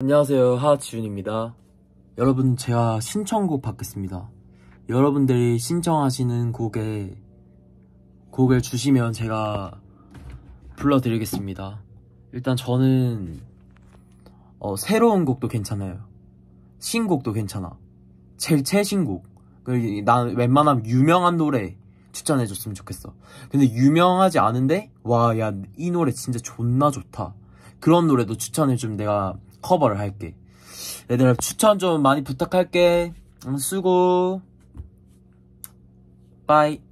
안녕하세요 하지윤입니다 여러분 제가 신청곡 받겠습니다 여러분들이 신청하시는 곡에 곡을 주시면 제가 불러드리겠습니다 일단 저는 어, 새로운 곡도 괜찮아요 신곡도 괜찮아 제일 최신곡 난 웬만하면 유명한 노래 추천해줬으면 좋겠어 근데 유명하지 않은데 와 야 이 노래 진짜 존나 좋다 그런 노래도 추천해주면 내가 커버를 할게 얘들아 추천 좀 많이 부탁할게 수고 빠이